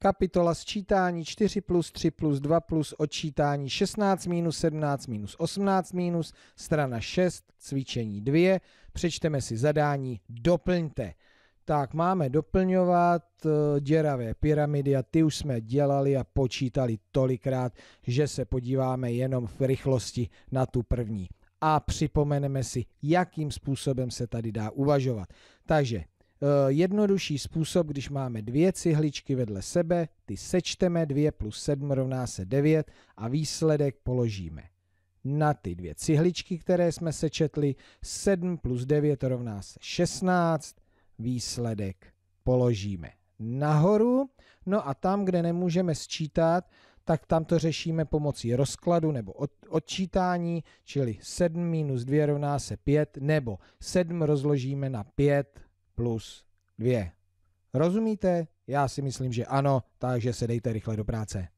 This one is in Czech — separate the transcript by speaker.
Speaker 1: Kapitola sčítání 4 plus 3 plus 2 plus odčítání 16 minus 17 minus 18 minus, strana 6, cvičení 2, přečteme si zadání, doplňte. Tak máme doplňovat eh, děravé pyramidy a ty už jsme dělali a počítali tolikrát, že se podíváme jenom v rychlosti na tu první. A připomeneme si, jakým způsobem se tady dá uvažovat. Takže Eh, jednodušší způsob, když máme dvě cihličky vedle sebe, ty sečteme, 2 plus 7 rovná se 9 a výsledek položíme na ty dvě cihličky, které jsme sečetli. 7 plus 9 rovná se 16, výsledek položíme nahoru. No a tam, kde nemůžeme sčítat, tak tam to řešíme pomocí rozkladu nebo od, odčítání, čili 7 minus 2 rovná se 5, nebo 7 rozložíme na 5 plus 2. Rozumíte? Já si myslím, že ano, takže se dejte rychle do práce.